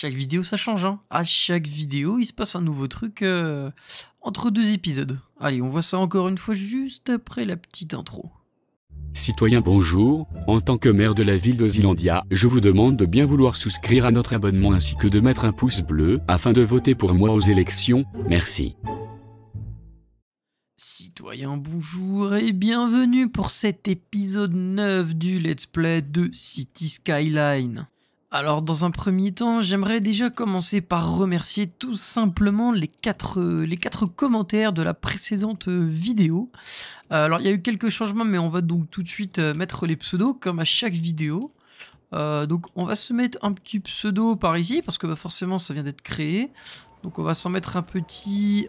Chaque vidéo, ça change. Hein. À chaque vidéo, il se passe un nouveau truc euh, entre deux épisodes. Allez, on voit ça encore une fois juste après la petite intro. Citoyens bonjour, en tant que maire de la ville de je vous demande de bien vouloir souscrire à notre abonnement ainsi que de mettre un pouce bleu afin de voter pour moi aux élections, merci. Citoyens bonjour et bienvenue pour cet épisode 9 du Let's Play de City Skyline. Alors dans un premier temps, j'aimerais déjà commencer par remercier tout simplement les quatre, euh, les quatre commentaires de la précédente euh, vidéo. Euh, alors il y a eu quelques changements mais on va donc tout de suite mettre les pseudos comme à chaque vidéo. donc on va se mettre un petit pseudo par ici parce que bah, forcément ça vient d'être créé. Donc on va s'en mettre un petit,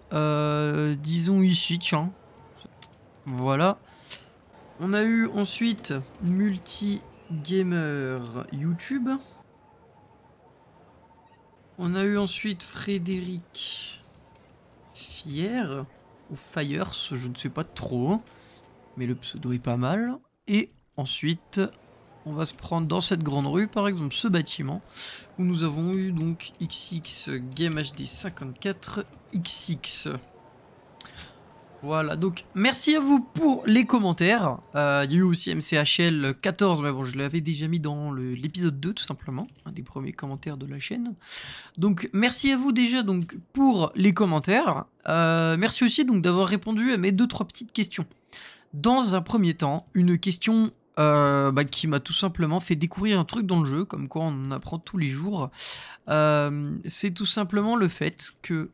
disons ici, tiens. Voilà. On a eu ensuite multi gamer YouTube. On a eu ensuite Frédéric Fier, ou Fires, je ne sais pas trop, hein, mais le pseudo est pas mal. Et ensuite, on va se prendre dans cette grande rue, par exemple ce bâtiment, où nous avons eu donc XX Game HD 54 XX. Voilà, donc merci à vous pour les commentaires. Euh, il y a eu aussi MCHL 14, mais bon, je l'avais déjà mis dans l'épisode 2, tout simplement, un des premiers commentaires de la chaîne. Donc merci à vous déjà donc, pour les commentaires. Euh, merci aussi donc d'avoir répondu à mes deux trois petites questions. Dans un premier temps, une question euh, bah, qui m'a tout simplement fait découvrir un truc dans le jeu, comme quoi on en apprend tous les jours. c'est tout simplement le fait que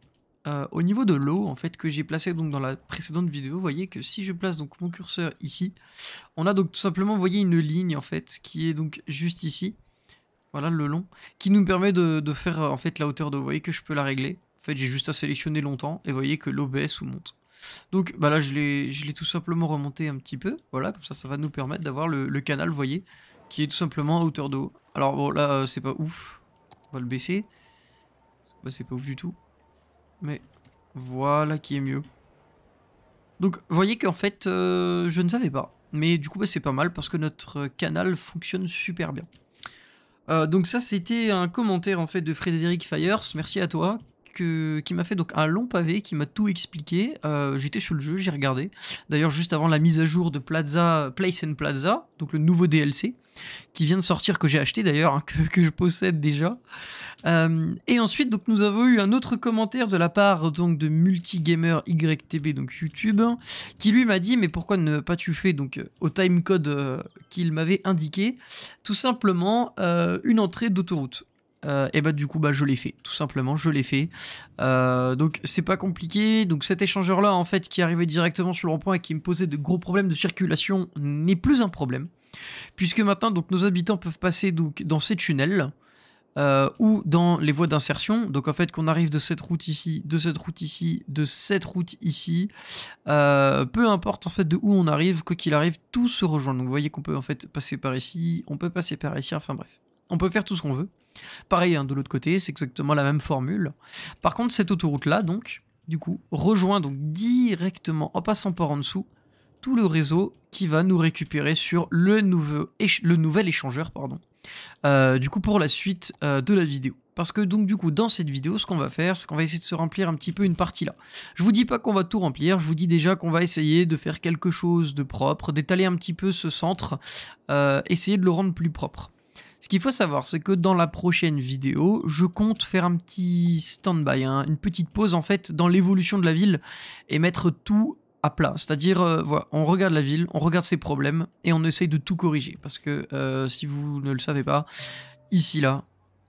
euh, au niveau de l'eau en fait que j'ai placé donc dans la précédente vidéo, vous voyez que si je place donc mon curseur ici, on a donc tout simplement voyez une ligne en fait qui est donc juste ici, voilà le long, qui nous permet de, faire euh, en fait la hauteur d'eau. Vous voyez que je peux la régler. En fait j'ai juste à sélectionner longtemps et vous voyez que l'eau baisse ou monte. Donc bah là je l'ai tout simplement remonté un petit peu, voilà comme ça ça va nous permettre d'avoir le, canal vous voyez qui est tout simplement à hauteur d'eau. Alors bon là euh, c'est pas ouf, on va le baisser, bah, c'est pas ouf du tout. Mais voilà qui est mieux. Donc, vous voyez qu'en fait, euh, je ne savais pas. Mais du coup, bah, c'est pas mal parce que notre canal fonctionne super bien. Euh, donc ça, c'était un commentaire en fait de Frédéric Fires. Merci à toi qui m'a fait donc un long pavé, qui m'a tout expliqué. Euh, j'étais sur le jeu, j'ai regardé. D'ailleurs, juste avant la mise à jour de Plaza, Place and Plaza, donc le nouveau DLC, qui vient de sortir, que j'ai acheté d'ailleurs, hein, que, je possède déjà. Euh, et ensuite, donc, nous avons eu un autre commentaire de la part donc, de Multigamer YTB, donc YouTube, qui lui m'a dit Mais pourquoi ne pas tu donc, au timecode euh, qu'il m'avait indiqué Tout simplement, une entrée d'autoroute. Euh, et bah du coup bah je l'ai fait tout simplement je l'ai fait euh, donc c'est pas compliqué donc cet échangeur là en fait qui arrivait directement sur le rond-point et qui me posait de gros problèmes de circulation n'est plus un problème puisque maintenant donc nos habitants peuvent passer donc dans ces tunnels euh, ou dans les voies d'insertion. Donc en fait qu'on arrive de cette route ici, de cette route ici, de cette route ici, peu importe en fait de où on arrive, quoi qu'il arrive, tout se rejoint. Donc vous voyez qu'on peut en fait passer par ici, on peut passer par ici, enfin bref. On peut faire tout ce qu'on veut. Pareil, hein, de l'autre côté, c'est exactement la même formule. Par contre, cette autoroute-là, donc, du coup, rejoint donc directement, en passant par en dessous, tout le réseau qui va nous récupérer sur le, nouveau le nouvel échangeur, pardon, euh, du coup pour la suite euh, de la vidéo. Parce que donc du coup dans cette vidéo ce qu'on va faire c'est qu'on va essayer de se remplir un petit peu une partie là. Je vous dis pas qu'on va tout remplir, je vous dis déjà qu'on va essayer de faire quelque chose de propre, d'étaler un petit peu ce centre, euh, essayer de le rendre plus propre. Ce qu'il faut savoir, c'est que dans la prochaine vidéo, je compte faire un petit stand-by, hein, une petite pause en fait dans l'évolution de la ville et mettre tout à plat. C'est-à-dire, euh, voilà, on regarde la ville, on regarde ses problèmes et on essaye de tout corriger. Parce que euh, si vous ne le savez pas, ici là,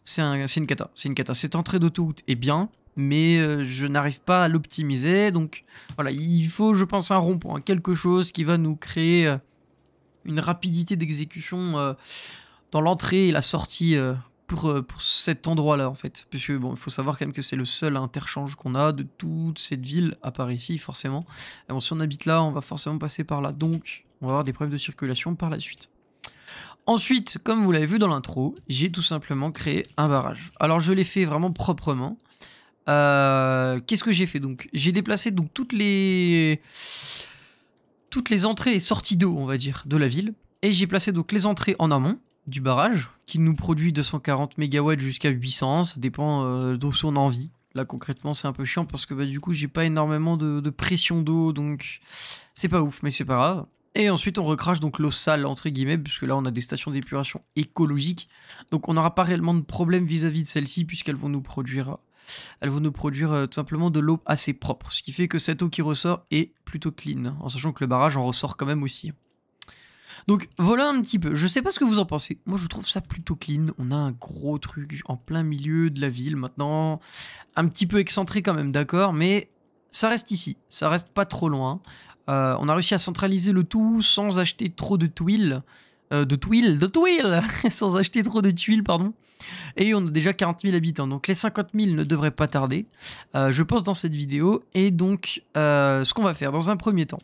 c'est une cata. C'est une cata. Cette entrée d'autoroute est bien, mais euh, je n'arrive pas à l'optimiser. Donc voilà, il faut, je pense, un rond-point, quelque chose qui va nous créer une rapidité d'exécution dans l'entrée et la sortie euh, pour, euh, pour cet endroit-là, en fait. parce que bon, il faut savoir quand même que c'est le seul interchange qu'on a de toute cette ville, à part ici, forcément. bon, si on habite là, on va forcément passer par là. Donc, on va avoir des problèmes de circulation par la suite. Ensuite, comme vous l'avez vu dans l'intro, j'ai tout simplement créé un barrage. Alors, je l'ai fait vraiment proprement. Euh, qu'est-ce que j'ai fait donc J'ai déplacé donc toutes les toutes les entrées et sorties d'eau, on va dire, de la ville. Et j'ai placé donc les entrées en amont du barrage qui nous produit 240 MW jusqu'à 800, ça dépend euh, de son envie. Là concrètement c'est un peu chiant parce que bah, du coup j'ai pas énormément de, pression d'eau donc c'est pas ouf mais c'est pas grave. Et ensuite on recrache donc l'eau sale entre guillemets puisque là on a des stations d'épuration écologiques donc on n'aura pas réellement de problème vis-à-vis de celles-ci puisqu'elles vont nous produire elles vont nous produire euh, tout simplement de l'eau assez propre ce qui fait que cette eau qui ressort est plutôt clean en sachant que le barrage en ressort quand même aussi. Donc voilà un petit peu. Je sais pas ce que vous en pensez. Moi je trouve ça plutôt clean. On a un gros truc en plein milieu de la ville maintenant. Un petit peu excentré quand même, d'accord, mais ça reste ici. Ça reste pas trop loin. Euh, on a réussi à centraliser le tout sans acheter trop de tuiles. Euh, de tuiles, de tuiles Sans acheter trop de tuiles, pardon. Et on a déjà 40 000 habitants, donc les 50 000 ne devraient pas tarder, euh, je pense, dans cette vidéo. Et donc, ce qu'on va faire dans un premier temps,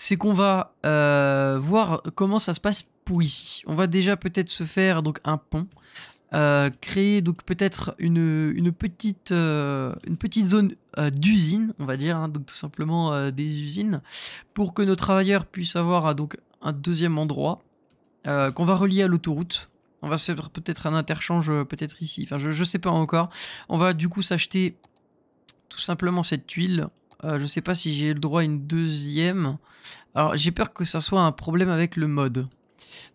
c'est qu'on va euh, voir comment ça se passe pour ici. On va déjà peut-être se faire donc un pont, euh, créer donc peut-être une, petite, euh, une petite zone d'usine, on va dire, hein, tout simplement des usines, pour que nos travailleurs puissent avoir donc un deuxième endroit qu'on va relier à l'autoroute. On va se faire peut-être un interchange peut-être ici, enfin je, ne sais pas encore. On va du coup s'acheter tout simplement cette tuile euh, je sais pas si j'ai le droit à une deuxième. Alors j'ai peur que ça soit un problème avec le mode.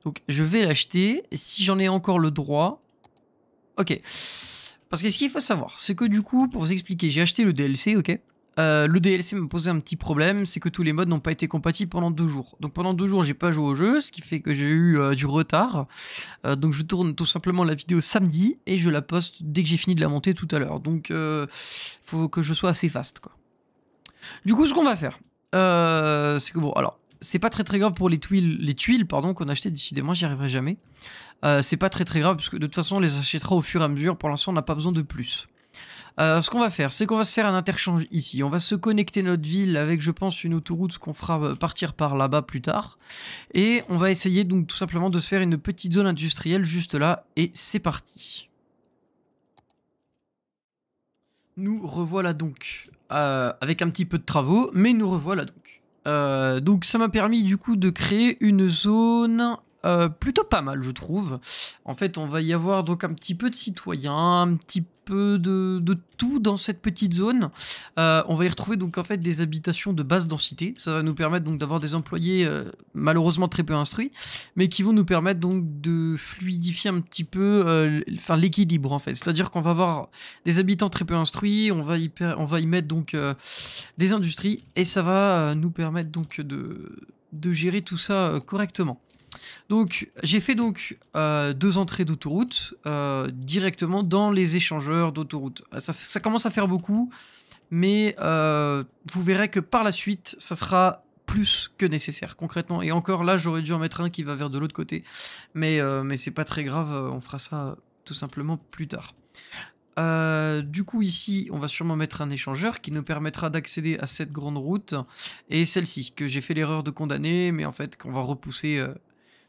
Donc je vais l'acheter. Si j'en ai encore le droit... Ok. Parce que ce qu'il faut savoir, c'est que du coup, pour vous expliquer, j'ai acheté le DLC, ok euh, le DLC m'a posé un petit problème, c'est que tous les modes n'ont pas été compatibles pendant deux jours. Donc pendant deux jours, j'ai pas joué au jeu, ce qui fait que j'ai eu euh, du retard. donc je tourne tout simplement la vidéo samedi et je la poste dès que j'ai fini de la monter tout à l'heure. Donc faut que je sois assez vaste, quoi. Du coup, ce qu'on va faire, euh, c'est que bon, alors, c'est pas très très grave pour les tuiles, les tuiles pardon, qu'on a décidément, j'y arriverai jamais. Euh, c'est pas très très grave, parce que de toute façon, on les achètera au fur et à mesure. Pour l'instant, on n'a pas besoin de plus. Euh, ce qu'on va faire, c'est qu'on va se faire un interchange ici. On va se connecter notre ville avec, je pense, une autoroute qu'on fera partir par là-bas plus tard. Et on va essayer donc tout simplement de se faire une petite zone industrielle juste là. Et c'est parti. Nous revoilà donc euh, avec un petit peu de travaux, mais nous revoilà donc. Euh, donc ça m'a permis du coup de créer une zone euh, plutôt pas mal, je trouve. En fait, on va y avoir donc un petit peu de citoyens, un petit peu de, tout dans cette petite zone. Euh, on va y retrouver donc en fait des habitations de basse densité. Ça va nous permettre donc d'avoir des employés euh, malheureusement très peu instruits, mais qui vont nous permettre donc de fluidifier un petit peu l'équilibre en fait. C'est-à-dire qu'on va avoir des habitants très peu instruits, on va y, on va y mettre donc des industries et ça va nous permettre donc de gérer tout ça correctement. Donc, j'ai fait donc euh, deux entrées d'autoroute euh, directement dans les échangeurs d'autoroute. Euh, ça, commence à faire beaucoup, mais vous verrez que par la suite, ça sera plus que nécessaire concrètement. Et encore là, j'aurais dû en mettre un qui va vers de l'autre côté, mais mais c'est pas très grave. On fera ça tout simplement plus tard. du coup, ici, on va sûrement mettre un échangeur qui nous permettra d'accéder à cette grande route et celle-ci que j'ai fait l'erreur de condamner, mais en fait qu'on va repousser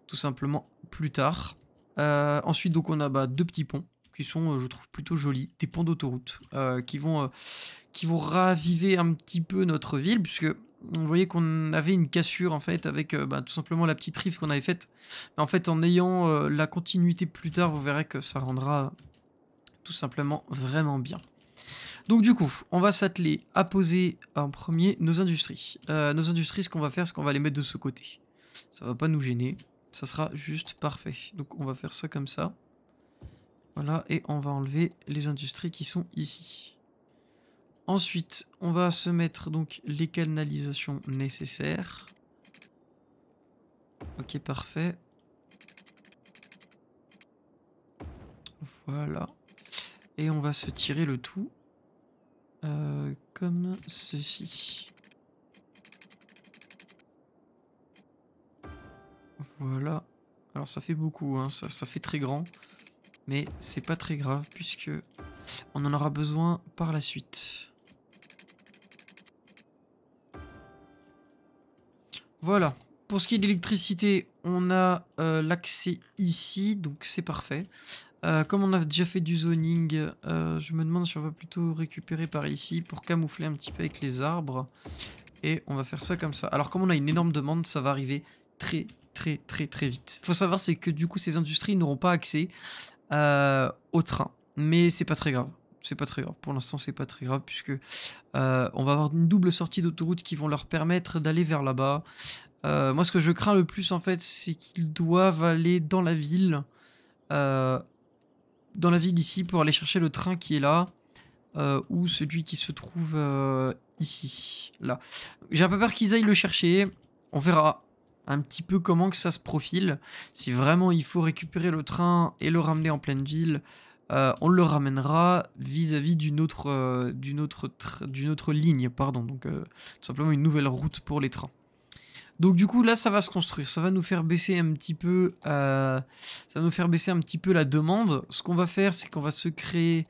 tout simplement plus tard. Euh, ensuite, donc on a bah, deux petits ponts qui sont, euh, je trouve, plutôt jolis, des ponts d'autoroute euh, qui vont qui vont raviver un petit peu notre ville puisque vous voyez qu'on avait une cassure en fait avec bah, tout simplement la petite rive qu'on avait faite. Mais en fait, en ayant la continuité plus tard, vous verrez que ça rendra tout simplement vraiment bien. Donc du coup, on va s'atteler à poser en premier nos industries. nos industries, ce qu'on va faire, c'est qu'on va les mettre de ce côté. Ça va pas nous gêner. Ça sera juste parfait. Donc on va faire ça comme ça. Voilà, et on va enlever les industries qui sont ici. Ensuite, on va se mettre donc les canalisations nécessaires. Ok, parfait. Voilà. Et on va se tirer le tout euh, comme ceci. Voilà. Alors ça fait beaucoup, hein. ça, fait très grand. Mais c'est pas très grave puisque on en aura besoin par la suite. Voilà. Pour ce qui est de l'électricité, on a euh, l'accès ici, donc c'est parfait. Euh, comme on a déjà fait du zoning, euh, je me demande si on va plutôt récupérer par ici pour camoufler un petit peu avec les arbres. Et on va faire ça comme ça. Alors comme on a une énorme demande, ça va arriver très très très très vite. Faut savoir c'est que du coup ces industries n'auront pas accès euh, au train, mais c'est pas très grave. C'est pas très grave. Pour l'instant, c'est pas très grave puisque euh, on va avoir une double sortie d'autoroute qui vont leur permettre d'aller vers là-bas. Euh, moi, ce que je crains le plus en fait, c'est qu'ils doivent aller dans la ville, dans la ville ici pour aller chercher le train qui est là ou celui qui se trouve ici, là. J'ai un peu peur qu'ils aillent le chercher. On verra un petit peu comment que ça se profile. Si vraiment il faut récupérer le train et le ramener en pleine ville, euh, on le ramènera vis-à-vis d'une autre, euh, autre, d'une autre ligne, pardon. Donc euh, tout simplement une nouvelle route pour les trains. Donc du coup là ça va se construire, ça va nous faire baisser un petit peu, ça va nous faire baisser un petit peu la demande. Ce qu'on va faire c'est qu'on va se créer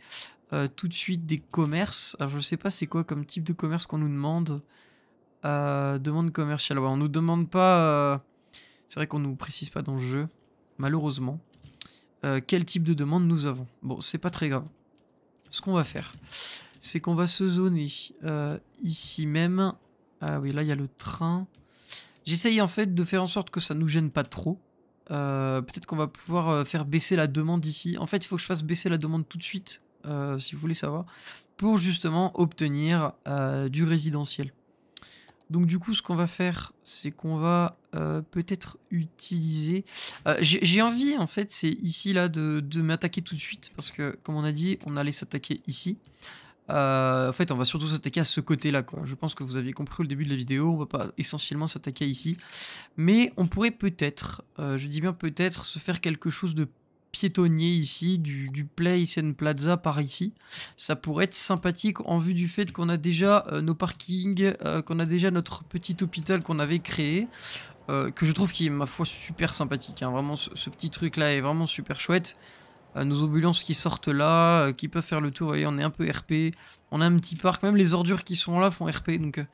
tout de suite des commerces. Alors je sais pas c'est quoi comme type de commerce qu'on nous demande demande commerciale. On on nous demande pas. Euh, c'est vrai qu'on nous précise pas dans le jeu, malheureusement. Euh, quel type de demande nous avons Bon, c'est pas très grave. Ce qu'on va faire, c'est qu'on va se zoner euh, ici même. Ah oui, là il y a le train. J'essaye en fait de faire en sorte que ça nous gêne pas trop. Peut-être qu'on va pouvoir faire baisser la demande ici. En fait, il faut que je fasse baisser la demande tout de suite, si vous voulez savoir, pour justement obtenir du résidentiel. Donc du coup, ce qu'on va faire, c'est qu'on va euh, peut-être utiliser... Euh, j'ai envie, en fait, c'est ici, là, de, m'attaquer tout de suite, parce que, comme on a dit, on allait s'attaquer ici. Euh, en fait, on va surtout s'attaquer à ce côté-là, quoi. Je pense que vous aviez compris au début de la vidéo, on va pas essentiellement s'attaquer ici. Mais on pourrait peut-être, je dis bien peut-être, se faire quelque chose de piétonnier ici, du, du, Place Plaza par ici. Ça pourrait être sympathique en vue du fait qu'on a déjà euh, nos parkings, euh, qu'on a déjà notre petit hôpital qu'on avait créé. Euh, que je trouve qui est ma foi super sympathique. Hein. Vraiment, ce, petit truc là est vraiment super chouette. nos ambulances qui sortent là, qui peuvent faire le tour. Vous voyez, on est un peu RP. On a un petit parc. Même les ordures qui sont là font RP. Donc,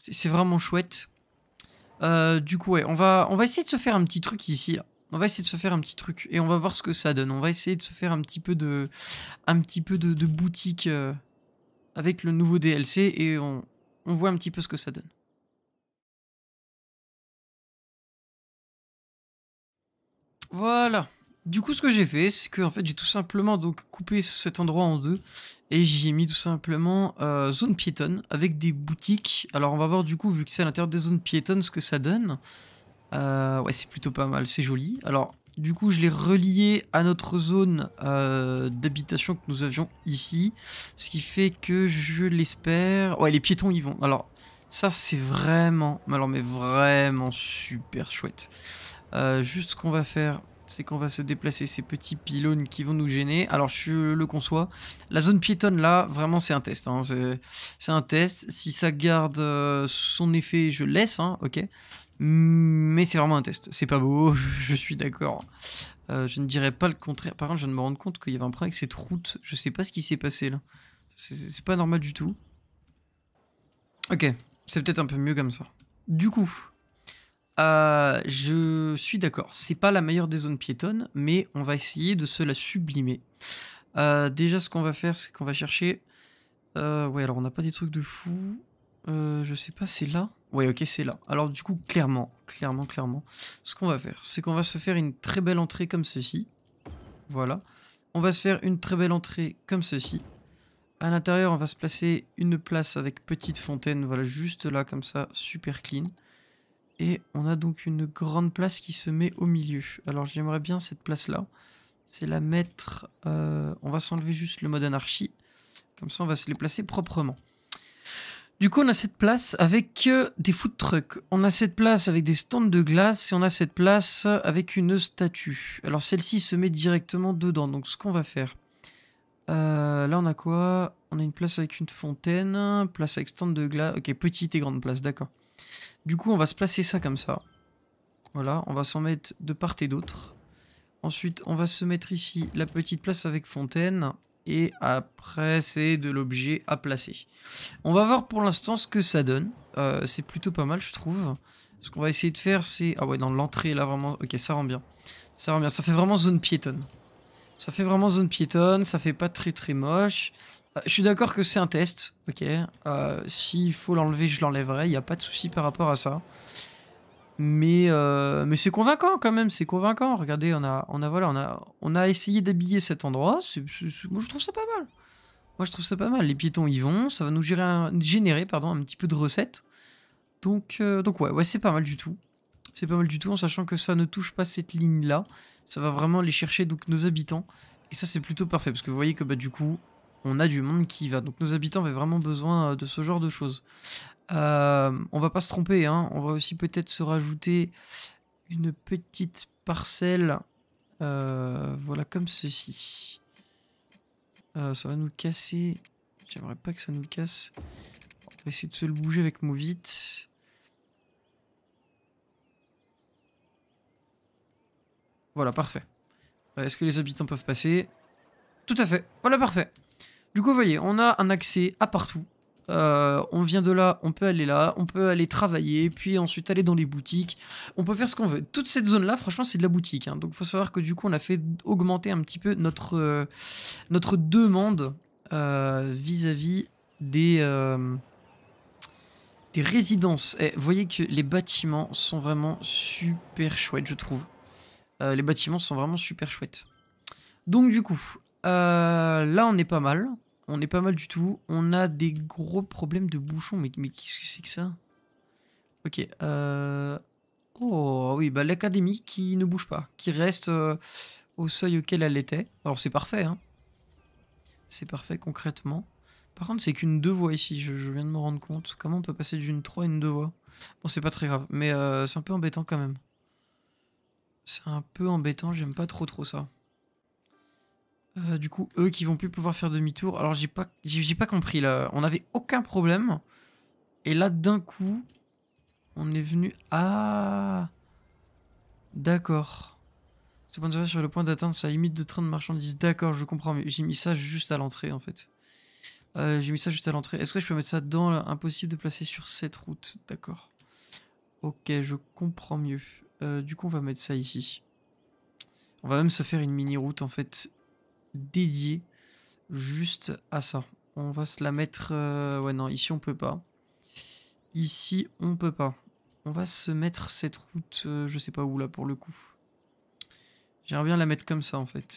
c'est vraiment chouette. du coup, ouais, on va, on va essayer de se faire un petit truc ici. Là. On va essayer de se faire un petit truc et on va voir ce que ça donne. On va essayer de se faire un petit peu de, un petit peu de, boutique euh, avec le nouveau DLC et on, on voit un petit peu ce que ça donne. Voilà. Du coup, ce que j'ai fait, c'est que en fait, j'ai tout simplement donc coupé cet endroit en deux et j'y ai mis tout simplement euh, zone piétonne avec des boutiques. Alors, on va voir du coup, vu que c'est à l'intérieur des zones piétonnes, ce que ça donne. Euh, ouais, c'est plutôt pas mal, c'est joli. Alors, du coup, je l'ai relié à notre zone euh, d'habitation que nous avions ici. Ce qui fait que, je l'espère... Ouais, les piétons y vont. Alors, ça, c'est vraiment... Alors, mais vraiment super chouette. Euh, juste ce qu'on va faire c'est qu'on va se déplacer ces petits pylônes qui vont nous gêner. Alors je le conçois. La zone piétonne là, vraiment c'est un test. Hein. C'est un test. Si ça garde euh, son effet, je laisse, hein, ok. Mais c'est vraiment un test. C'est pas beau, je suis d'accord. Euh, je ne dirais pas le contraire. Par contre, je viens de me rendre compte qu'il y avait un problème avec cette route. Je sais pas ce qui s'est passé là. C'est pas normal du tout. Ok, c'est peut-être un peu mieux comme ça. Du coup, euh, je suis d'accord. C'est pas la meilleure des zones piétonnes, mais on va essayer de se la sublimer. Euh, déjà, ce qu'on va faire, c'est qu'on va chercher. Euh, ouais, alors on n'a pas des trucs de fou. je sais pas, c'est là. Ouais, ok, c'est là. Alors du coup, clairement, clairement, clairement, ce qu'on va faire, c'est qu'on va se faire une très belle entrée comme ceci. Voilà. On va se faire une très belle entrée comme ceci. À l'intérieur, on va se placer une place avec petite fontaine, voilà, juste là, comme ça, super clean. Et on a donc une grande place qui se met au milieu. Alors j'aimerais bien cette place-là. C'est la mettre... Euh, on va s'enlever juste le mode anarchie. Comme ça, on va se les placer proprement. Du coup, on a cette place avec euh, des food trucks. On a cette place avec des stands de glace et on a cette place avec une statue. Alors, celle-ci se met directement dedans. Donc, ce qu'on va faire... Euh, là, on a quoi On a une place avec une fontaine, place avec stand de glace. Ok, petite et grande place, d'accord. Du coup, on va se placer ça comme ça. Voilà, on va s'en mettre de part et d'autre. Ensuite, on va se mettre ici la petite place avec fontaine. Et après, c'est de l'objet à placer. On va voir pour l'instant ce que ça donne. Euh, c'est plutôt pas mal, je trouve. Ce qu'on va essayer de faire, c'est... Ah ouais, dans l'entrée, là, vraiment... Ok, ça rend bien. Ça rend bien. Ça fait vraiment zone piétonne. Ça fait vraiment zone piétonne. Ça fait pas très très moche. Euh, je suis d'accord que c'est un test, ok. Euh, s'il faut l'enlever, je l'enlèverai. Il n'y a pas de souci par rapport à ça. Mais, euh, mais c'est convaincant quand même, c'est convaincant. Regardez, on a, on a, voilà, on a, on a essayé d'habiller cet endroit. moi, je trouve ça pas mal. Moi, je trouve ça pas mal. Les piétons y vont, ça va nous générer pardon, un petit peu de recettes. Donc, donc ouais, ouais c'est pas mal du tout. C'est pas mal du tout en sachant que ça ne touche pas cette ligne-là. Ça va vraiment aller chercher donc, nos habitants. Et ça, c'est plutôt parfait parce que vous voyez que bah, du coup, on a du monde qui va. Donc nos habitants avaient vraiment besoin euh, de ce genre de choses. Euh, on va pas se tromper, hein. on va aussi peut-être se rajouter une petite parcelle, euh, voilà comme ceci. ça va nous casser, j'aimerais pas que ça nous casse. On va essayer de se le bouger avec Movit. Voilà, parfait. Est-ce que les habitants peuvent passer Tout à fait, voilà parfait. Du coup, vous voyez, on a un accès à partout. Euh, on vient de là, on peut aller là, on peut aller travailler, puis ensuite aller dans les boutiques. On peut faire ce qu'on veut. Toute cette zone-là, franchement, c'est de la boutique. Donc, hein. Donc, faut savoir que du coup, on a fait augmenter un petit peu notre, euh, notre demande euh, vis-à-vis des, résidences. Et eh, vous voyez que les bâtiments sont vraiment super chouettes, je trouve. les bâtiments sont vraiment super chouettes. Donc, du coup, là, on est pas mal. On est pas mal du tout. On a des gros problèmes de bouchons. Mais, mais qu'est-ce que c'est que ça Ok. Euh, oh oui, bah, l'académie qui ne bouge pas. Qui reste euh, au seuil auquel elle était. Alors c'est parfait. Hein. C'est parfait concrètement. Par contre, c'est qu'une deux voies ici. Je, viens de me rendre compte. Comment on peut passer d'une 3 à une deux voies Bon, c'est pas très grave. Mais euh, c'est un peu embêtant quand même. C'est un peu embêtant. J'aime pas trop trop ça. Euh, du coup, eux qui vont plus pouvoir faire demi-tour. Alors, j'ai pas, pas compris là. On avait aucun problème. Et là, d'un coup, on est venu. à. D'accord. Ce point de sur le point d'atteindre sa limite de train de marchandises. D'accord, je comprends, j'ai mis ça juste à l'entrée en fait. Euh, j'ai mis ça juste à l'entrée. Est-ce que je peux mettre ça dans Impossible de placer sur cette route. D'accord. Ok, je comprends mieux. Euh, du coup, on va mettre ça ici. On va même se faire une mini-route en fait dédié juste à ça. On va se la mettre... Euh, ouais, non, ici on peut pas. Ici on peut pas. On va se mettre cette route, euh, je sais pas où là pour le coup. J'aimerais bien la mettre comme ça en fait.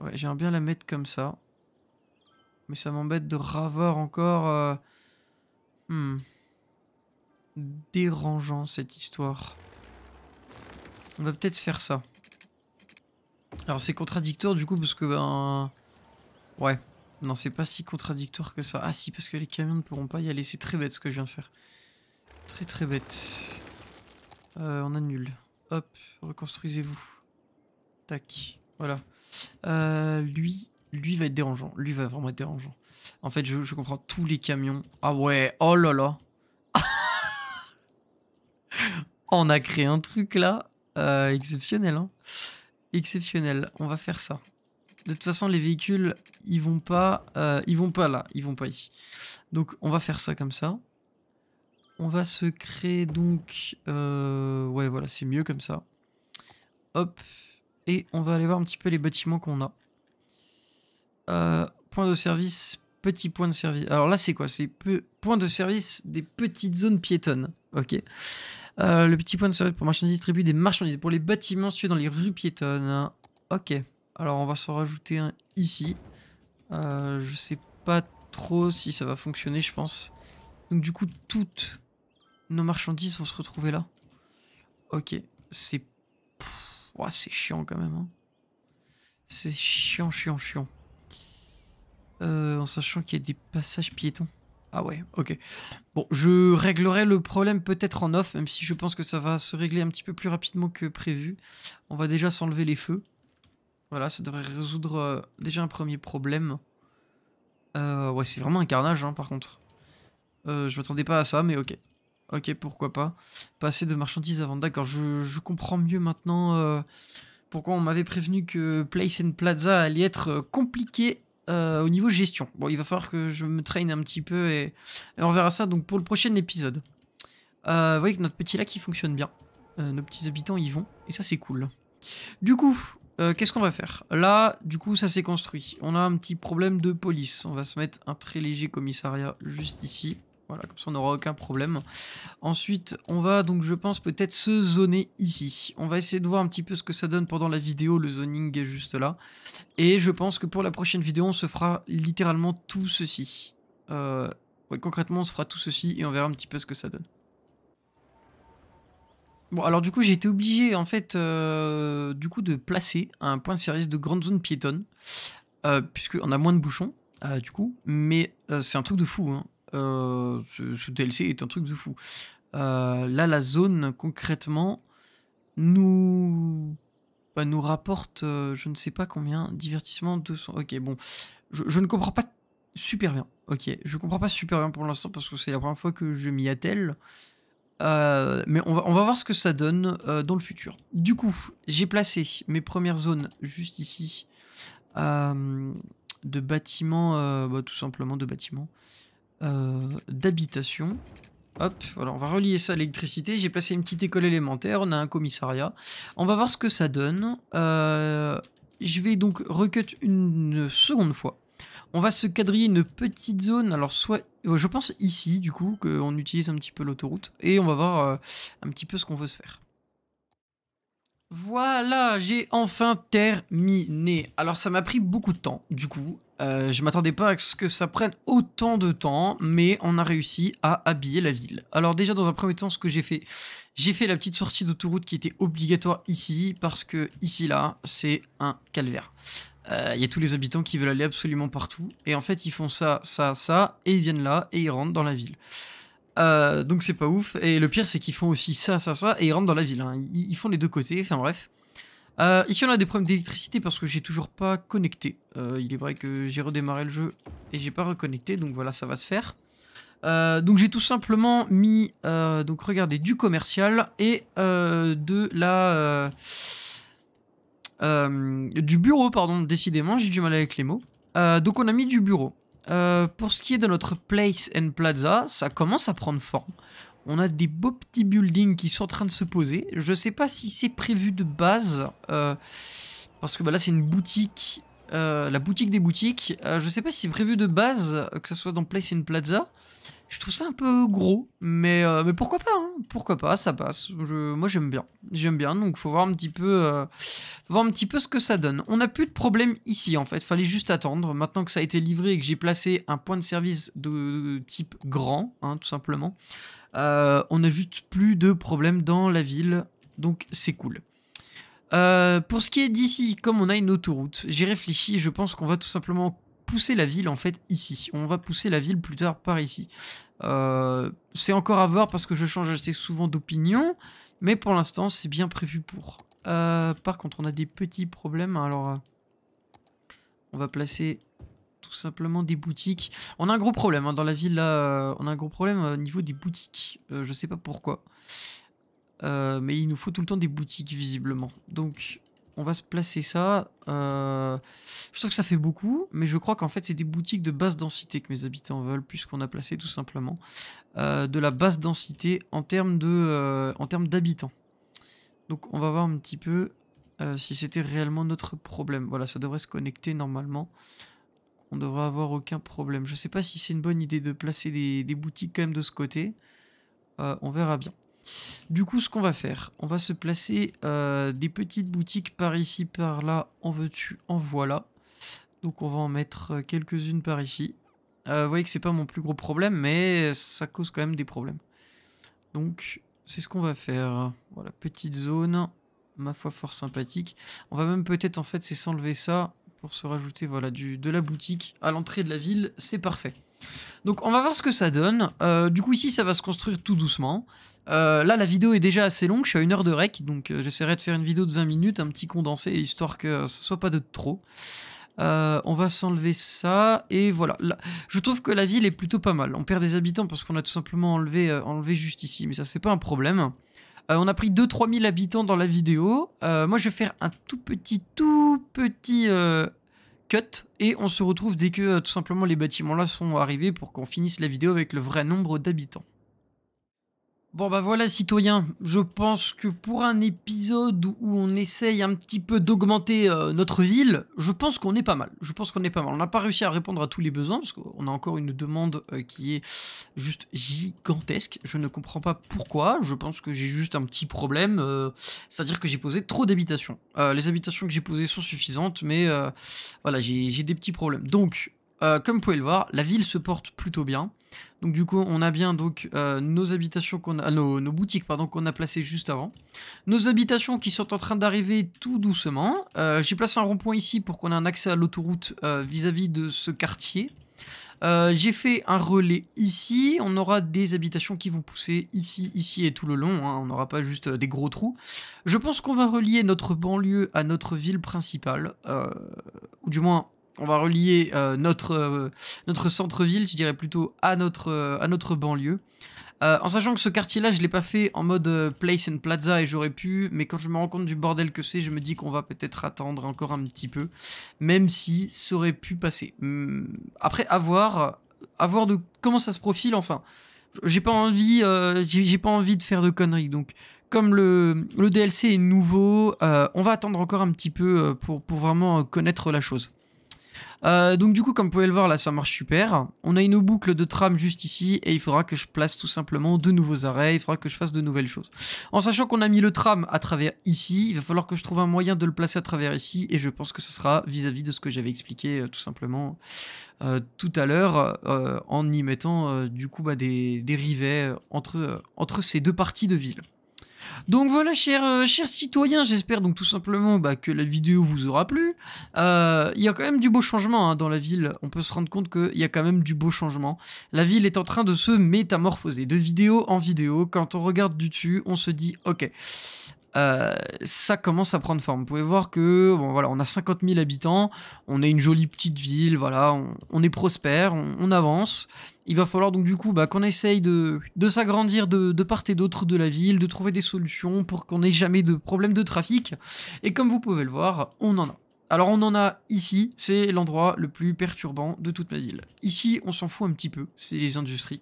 Ouais, j'aimerais bien la mettre comme ça. Mais ça m'embête de ravoir encore... Euh, hmm, dérangeant cette histoire. On va peut-être faire ça. Alors c'est contradictoire du coup parce que ben... Ouais. Non c'est pas si contradictoire que ça. Ah si parce que les camions ne pourront pas y aller. C'est très bête ce que je viens de faire. Très très bête. Euh, on annule. Hop, reconstruisez-vous. Tac. Voilà. Euh, lui, lui va être dérangeant. Lui va vraiment être dérangeant. En fait, je, comprends tous les camions. Ah ouais, oh là là. on a créé un truc là. Euh, exceptionnel. Hein. Exceptionnel, on va faire ça. De toute façon, les véhicules, ils vont pas, euh, ils vont pas là, ils vont pas ici. Donc, on va faire ça comme ça. On va se créer donc, euh, ouais, voilà, c'est mieux comme ça. Hop, et on va aller voir un petit peu les bâtiments qu'on a. Euh, point de service, petit point de service. Alors là, c'est quoi C'est point de service des petites zones piétonnes. Ok. Euh, le petit point de service pour marchandises distribue des marchandises pour les bâtiments situés dans les rues piétonnes. Ok. Alors on va se rajouter un ici. Je euh, je sais pas trop si ça va fonctionner, je pense. Donc du coup, toutes nos marchandises vont se retrouver là. Ok. C'est... c'est chiant quand même. Hein. C'est chiant, chiant, chiant. Euh, en sachant qu'il y a des passages piétons. Ah ouais, ok. Bon, je réglerai le problème peut-être en off, même si je pense que ça va se régler un petit peu plus rapidement que prévu. On va déjà s'enlever les feux. Voilà, ça devrait résoudre euh, déjà un premier problème. Euh, ouais, c'est vraiment un carnage, hein, par contre. Euh, je m'attendais pas à ça, mais ok. Ok, pourquoi pas. Passer de marchandises avant, D'accord, je, comprends mieux maintenant pourquoi on m'avait prévenu que Place and Plaza allait être compliqué euh, au niveau gestion. Bon, il va falloir que je me traîne un petit peu et, on verra ça donc pour le prochain épisode. Euh, vous voyez que notre petit lac qui fonctionne bien. Euh, nos petits habitants y vont et ça c'est cool. Du coup, qu'est-ce qu'on va faire Là, du coup, ça s'est construit. On a un petit problème de police. On va se mettre un très léger commissariat juste ici. Voilà, comme ça on n'aura aucun problème. Ensuite, on va donc, je pense, peut-être se zoner ici. On va essayer de voir un petit peu ce que ça donne pendant la vidéo, le zoning est juste là. Et je pense que pour la prochaine vidéo, on se fera littéralement tout ceci. Euh, ouais, concrètement, on se fera tout ceci et on verra un petit peu ce que ça donne. Bon, alors du coup, j'ai été obligé, en fait, euh, du coup, de placer un point de service de grande zone piétonne, euh, puisqu'on a moins de bouchons, du coup. Mais c'est un truc de fou, hein euh, ce, DLC est un truc de fou. Euh, là, la zone, concrètement, nous, bah, nous rapporte, euh, je ne sais pas combien, divertissement, 200. Ok, bon, je, ne comprends pas super bien. Ok, je comprends pas super bien pour l'instant parce que c'est la première fois que je m'y attelle. Euh, mais on va, on va, voir ce que ça donne dans le futur. Du coup, j'ai placé mes premières zones juste ici de bâtiments, bah, tout simplement de bâtiments. Euh, d'habitation. Hop, voilà, on va relier ça à l'électricité. J'ai placé une petite école élémentaire, on a un commissariat. On va voir ce que ça donne. Euh, je vais donc recut une seconde fois. On va se quadriller une petite zone, alors soit, je pense ici du coup, qu'on utilise un petit peu l'autoroute, et on va voir euh, un petit peu ce qu'on veut se faire. Voilà, j'ai enfin terminé. Alors ça m'a pris beaucoup de temps, du coup, euh, je m'attendais pas à ce que ça prenne autant de temps, mais on a réussi à habiller la ville. Alors déjà dans un premier temps, ce que j'ai fait, j'ai fait la petite sortie d'autoroute qui était obligatoire ici, parce que ici là, c'est un calvaire. Il euh, y a tous les habitants qui veulent aller absolument partout, et en fait ils font ça, ça, ça, et ils viennent là, et ils rentrent dans la ville. Euh, donc c'est pas ouf, et le pire c'est qu'ils font aussi ça, ça, ça, et ils rentrent dans la ville. Hein. ils, font les deux côtés, enfin bref. Euh, ici on a des problèmes d'électricité parce que j'ai toujours pas connecté. Euh, il est vrai que j'ai redémarré le jeu et j'ai pas reconnecté, donc voilà ça va se faire. Euh, donc j'ai tout simplement mis, donc regardez, du commercial et de la... du bureau, pardon, décidément, j'ai du mal avec les mots. donc on a mis du bureau. pour ce qui est de notre place and plaza, ça commence à prendre forme. On a des beaux petits buildings qui sont en train de se poser. Je sais pas si c'est prévu de base. Euh, parce que bah, là, c'est une boutique. Euh, la boutique des boutiques. Je euh, je sais pas si c'est prévu de base, que ce soit dans Place in Plaza. Je trouve ça un peu gros, mais, pourquoi pas hein. Pourquoi pas, ça passe. moi, j'aime bien. J'aime bien, donc faut voir un petit peu, voir un petit peu ce que ça donne. On n'a plus de problème ici, en fait. Fallait juste attendre. Maintenant que ça a été livré et que j'ai placé un point de service de, type grand, hein, tout simplement, euh, on n'a juste plus de problèmes dans la ville, donc c'est cool. Euh, pour ce qui est d'ici, comme on a une autoroute, j'ai réfléchi et je pense qu'on va tout simplement pousser la ville en fait ici. On va pousser la ville plus tard par ici. Euh, c'est encore à voir parce que je change assez souvent d'opinion, mais pour l'instant c'est bien prévu pour. par contre on a des petits problèmes, alors on va placer tout simplement des boutiques. On a un gros problème hein, dans la ville, là. Euh, on a un gros problème au niveau des boutiques. Euh, je sais pas pourquoi. Euh, mais il nous faut tout le temps des boutiques, visiblement. Donc, on va se placer ça. je trouve que ça fait beaucoup, mais je crois qu'en fait, c'est des boutiques de basse densité que mes habitants veulent, puisqu'on a placé tout simplement de la basse densité en termes d'habitants. Donc, on va voir un petit peu si c'était réellement notre problème. Voilà, ça devrait se connecter normalement on devrait avoir aucun problème. Je ne sais pas si c'est une bonne idée de placer des, boutiques quand même de ce côté. Euh, on verra bien. Du coup, ce qu'on va faire, on va se placer euh, des petites boutiques par ici, par là, en veux-tu, en voilà. Donc on va en mettre euh, quelques-unes par ici. vous voyez que c'est pas mon plus gros problème, mais ça cause quand même des problèmes. Donc c'est ce qu'on va faire. Voilà, petite zone, ma foi fort sympathique. On va même peut-être, en fait, c'est s'enlever ça pour se rajouter voilà, du, de la boutique à l'entrée de la ville, c'est parfait. Donc on va voir ce que ça donne. Euh, du coup ici ça va se construire tout doucement. Euh, là la vidéo est déjà assez longue, je suis à une heure de rec, donc euh, j'essaierai de faire une vidéo de 20 minutes, un petit condensé, histoire que ça soit pas de trop. on va s'enlever ça, et voilà. je trouve que la ville est plutôt pas mal. On perd des habitants parce qu'on a tout simplement enlevé, enlevé juste ici, mais ça c'est pas un problème. Euh, on a pris 2-3 000 habitants dans la vidéo. Euh, moi, je vais faire un tout petit, tout petit euh, cut. Et on se retrouve dès que tout simplement les bâtiments là sont arrivés pour qu'on finisse la vidéo avec le vrai nombre d'habitants. Bon bah voilà citoyens, je pense que pour un épisode où on essaye un petit peu d'augmenter euh, notre ville, je pense qu'on est pas mal. Je pense qu'on est pas mal. On n'a pas réussi à répondre à tous les besoins parce qu'on a encore une demande euh, qui est juste gigantesque. Je ne comprends pas pourquoi. Je pense que j'ai juste un petit problème, euh, c'est-à-dire que j'ai posé trop d'habitations. les habitations que j'ai posées sont suffisantes, mais voilà, j'ai des petits problèmes. Donc euh, comme vous pouvez le voir, la ville se porte plutôt bien. Donc du coup, on a bien donc euh, nos habitations qu'on nos, boutiques pardon qu'on a placées juste avant, nos habitations qui sont en train d'arriver tout doucement. Euh, j'ai placé un rond-point ici pour qu'on ait un accès à l'autoroute vis-à-vis de ce quartier. J'ai fait un relais ici. On aura des habitations qui vont pousser ici, ici et tout le long. Hein. On n'aura pas juste des gros trous. Je pense qu'on va relier notre banlieue à notre ville principale, ou du moins on va relier euh, notre, euh, notre centre-ville, je dirais plutôt, à notre, euh, à notre banlieue. en sachant que ce quartier-là, je ne l'ai pas fait en mode place and plaza et j'aurais pu, mais quand je me rends compte du bordel que c'est, je me dis qu'on va peut-être attendre encore un petit peu, même si ça aurait pu passer. Hmm, après, à voir, de comment ça se profile, enfin. J'ai pas envie, pas envie de faire de conneries, donc comme le, le DLC est nouveau, on va attendre encore un petit peu pour, pour vraiment connaître la chose. Euh, donc du coup, comme vous pouvez le voir, là, ça marche super. On a une boucle de tram juste ici, et il faudra que je place tout simplement de nouveaux arrêts, il faudra que je fasse de nouvelles choses. En sachant qu'on a mis le tram à travers ici, il va falloir que je trouve un moyen de le placer à travers ici, et je pense que ce sera vis-à-vis de ce que j'avais expliqué euh, tout simplement euh, tout à l'heure, en y mettant du coup bah, des, des rivets entre, entre ces deux parties de ville. Donc voilà, chers, euh, chers citoyens, j'espère donc tout simplement bah, que la vidéo vous aura plu. Euh, il y a quand même du beau changement hein, dans la ville. On peut se rendre compte qu'il y a quand même du beau changement. La ville est en train de se métamorphoser de vidéo en vidéo. Quand on regarde du dessus, on se dit ok. Euh, ça commence à prendre forme. Vous pouvez voir que bon, voilà, on a 50 000 habitants, on est une jolie petite ville, voilà, on, est prospère, on, avance. Il va falloir donc du coup bah, qu'on essaye de, s'agrandir de, part et d'autre de la ville, de trouver des solutions pour qu'on n'ait jamais de problème de trafic. Et comme vous pouvez le voir, on en a. Alors on en a ici, c'est l'endroit le plus perturbant de toute ma ville. Ici, on s'en fout un petit peu, c'est les industries.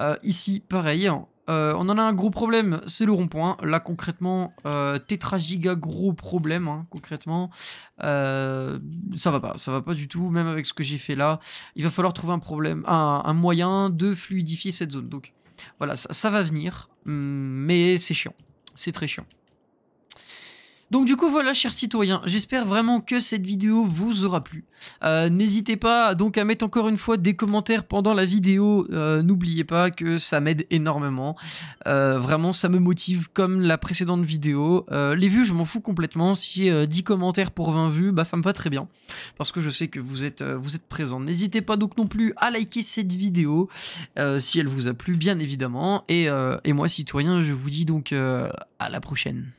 Euh, ici, pareil, euh, on en a un gros problème, c'est le rond-point. Là, concrètement, euh, gros problème, hein, concrètement. Euh, ça va pas, ça va pas du tout, même avec ce que j'ai fait là. Il va falloir trouver un problème, un, moyen de fluidifier cette zone. Donc, voilà, ça va venir, mais c'est chiant. C'est très chiant. Donc du coup voilà chers citoyens, j'espère vraiment que cette vidéo vous aura plu. Euh, n'hésitez pas donc à mettre encore une fois des commentaires pendant la vidéo, euh, n'oubliez pas que ça m'aide énormément. Euh, vraiment ça me motive comme la précédente vidéo. les vues je m'en fous complètement, si 10 commentaires pour 20 vues, bah ça me va très bien. Parce que je sais que vous êtes, vous êtes présents. N'hésitez pas donc non plus à liker cette vidéo si elle vous a plu bien évidemment. Et, et moi citoyen je vous dis donc à la prochaine.